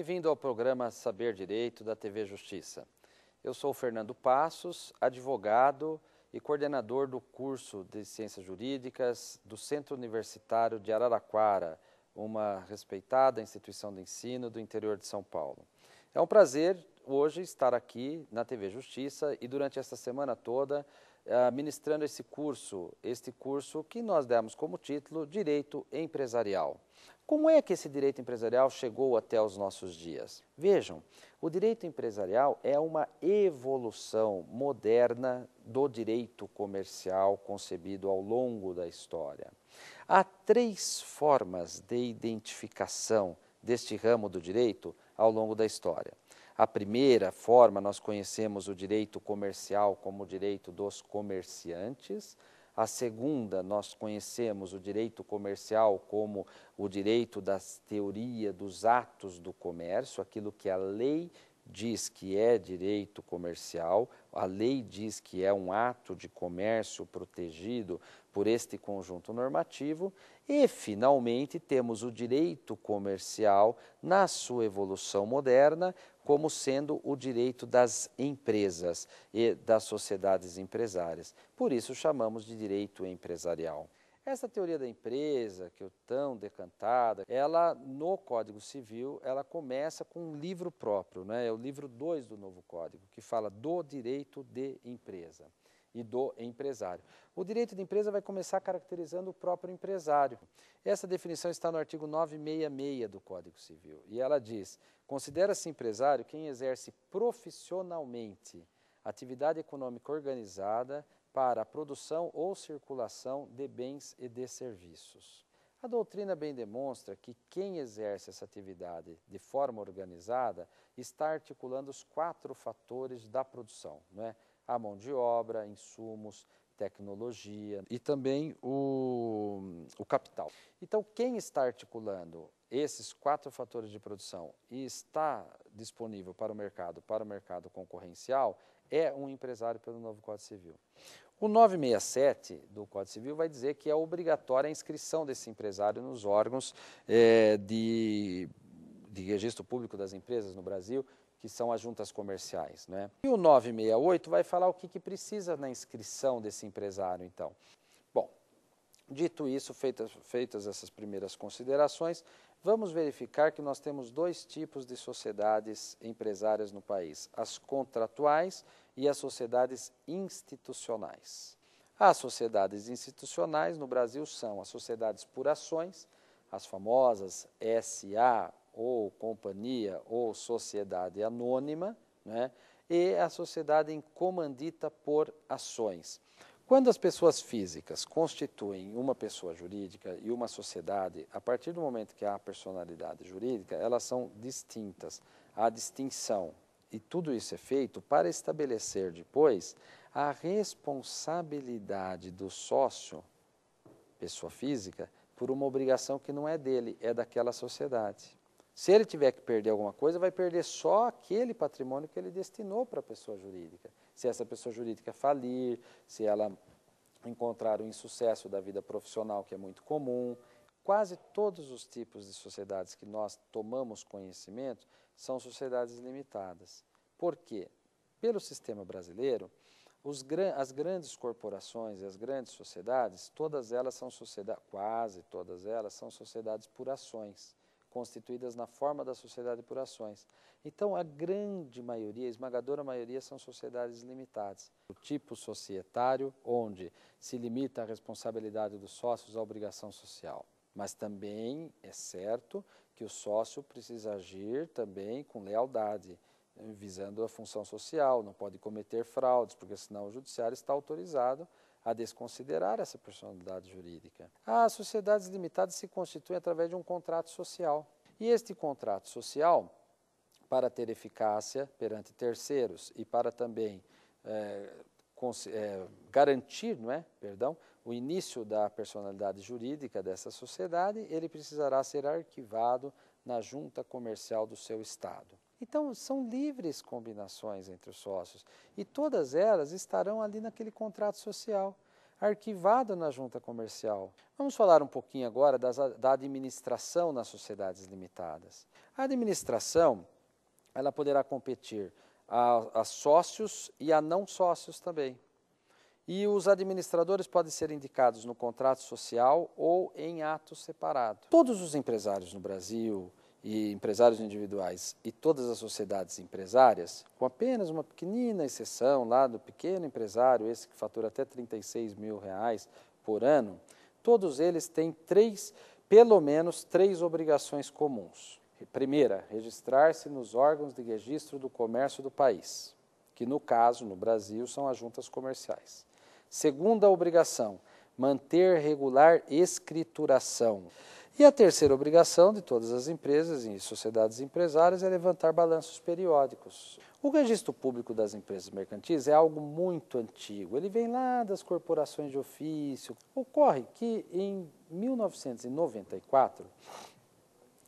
Bem-vindo ao programa Saber Direito da TV Justiça. Eu sou Fernando Passos, advogado e coordenador do curso de Ciências Jurídicas do Centro Universitário de Araraquara, uma respeitada instituição de ensino do interior de São Paulo. É um prazer hoje estar aqui na TV Justiça e durante esta semana toda ah, ministrando esse curso, este curso que nós demos como título Direito Empresarial. Como é que esse direito empresarial chegou até os nossos dias? Vejam, o direito empresarial é uma evolução moderna do direito comercial concebido ao longo da história. Há três formas de identificação deste ramo do direito ao longo da história. A primeira forma, nós conhecemos o direito comercial como o direito dos comerciantes. A segunda, nós conhecemos o direito comercial como o direito da teoria dos atos do comércio, aquilo que é a lei diz que é direito comercial, a lei diz que é um ato de comércio protegido por este conjunto normativo, e finalmente temos o direito comercial na sua evolução moderna como sendo o direito das empresas e das sociedades empresárias. Por isso chamamos de direito empresarial. Essa teoria da empresa, que eu é tão decantada, ela no Código Civil, ela começa com um livro próprio, né? é o livro 2 do novo Código, que fala do direito de empresa e do empresário. O direito de empresa vai começar caracterizando o próprio empresário. Essa definição está no artigo 966 do Código Civil e ela diz: considera-se empresário quem exerce profissionalmente atividade econômica organizada para a produção ou circulação de bens e de serviços. A doutrina bem demonstra que quem exerce essa atividade de forma organizada está articulando os quatro fatores da produção, não é? a mão de obra, insumos, tecnologia e também o, o capital. Então, quem está articulando esses quatro fatores de produção e está disponível para o mercado, para o mercado concorrencial, é um empresário pelo novo Código Civil. O 967 do Código Civil vai dizer que é obrigatória a inscrição desse empresário nos órgãos é, de, de registro público das empresas no Brasil, que são as juntas comerciais. Né? E o 968 vai falar o que, que precisa na inscrição desse empresário, então. Bom, dito isso, feitas, feitas essas primeiras considerações, Vamos verificar que nós temos dois tipos de sociedades empresárias no país: as contratuais e as sociedades institucionais. As sociedades institucionais no Brasil são as sociedades por ações, as famosas SA ou companhia ou sociedade anônima, né? e a sociedade em comandita por ações. Quando as pessoas físicas constituem uma pessoa jurídica e uma sociedade, a partir do momento que há personalidade jurídica, elas são distintas, há distinção. E tudo isso é feito para estabelecer depois a responsabilidade do sócio, pessoa física, por uma obrigação que não é dele, é daquela sociedade. Se ele tiver que perder alguma coisa, vai perder só aquele patrimônio que ele destinou para a pessoa jurídica se essa pessoa jurídica falir, se ela encontrar o insucesso da vida profissional, que é muito comum. Quase todos os tipos de sociedades que nós tomamos conhecimento são sociedades limitadas. Por quê? Pelo sistema brasileiro, os, as grandes corporações e as grandes sociedades, todas elas são sociedades, quase todas elas são sociedades por ações constituídas na forma da sociedade por ações. Então, a grande maioria, a esmagadora maioria, são sociedades limitadas. O tipo societário, onde se limita a responsabilidade dos sócios à obrigação social. Mas também é certo que o sócio precisa agir também com lealdade, visando a função social, não pode cometer fraudes, porque senão o judiciário está autorizado a desconsiderar essa personalidade jurídica. As sociedades limitadas se constituem através de um contrato social. E este contrato social, para ter eficácia perante terceiros e para também é, é, garantir não é, perdão, o início da personalidade jurídica dessa sociedade, ele precisará ser arquivado na junta comercial do seu Estado. Então, são livres combinações entre os sócios e todas elas estarão ali naquele contrato social, arquivado na junta comercial. Vamos falar um pouquinho agora das, da administração nas sociedades limitadas. A administração ela poderá competir a, a sócios e a não sócios também. E os administradores podem ser indicados no contrato social ou em ato separado. Todos os empresários no Brasil, e empresários individuais e todas as sociedades empresárias, com apenas uma pequenina exceção lá do pequeno empresário, esse que fatura até 36 mil reais por ano, todos eles têm três, pelo menos três obrigações comuns. Primeira, registrar-se nos órgãos de registro do comércio do país, que no caso, no Brasil, são as juntas comerciais. Segunda obrigação, manter regular escrituração. E a terceira obrigação de todas as empresas e sociedades empresárias é levantar balanços periódicos. O registro público das empresas mercantis é algo muito antigo, ele vem lá das corporações de ofício. Ocorre que em 1994,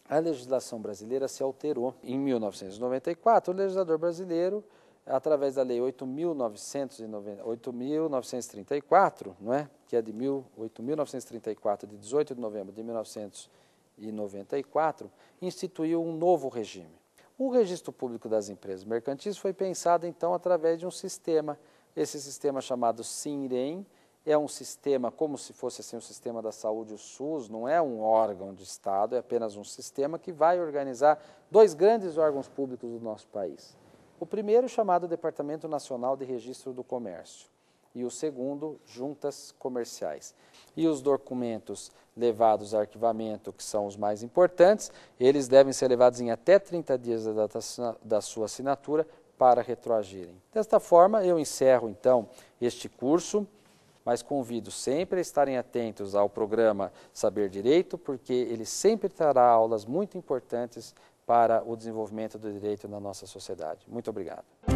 a legislação brasileira se alterou. Em 1994, o legislador brasileiro é através da Lei 8.934, não é? que é de 8.934, de 18 de novembro de 1994, instituiu um novo regime. O registro público das empresas mercantis foi pensado, então, através de um sistema. Esse sistema chamado SINREM é um sistema, como se fosse assim, o um sistema da saúde, o SUS, não é um órgão de Estado, é apenas um sistema que vai organizar dois grandes órgãos públicos do nosso país o primeiro chamado Departamento Nacional de Registro do Comércio e o segundo, juntas comerciais. E os documentos levados a arquivamento, que são os mais importantes, eles devem ser levados em até 30 dias da data da sua assinatura para retroagirem. Desta forma, eu encerro então este curso, mas convido sempre a estarem atentos ao programa Saber Direito, porque ele sempre trará aulas muito importantes para o desenvolvimento do direito na nossa sociedade. Muito obrigado.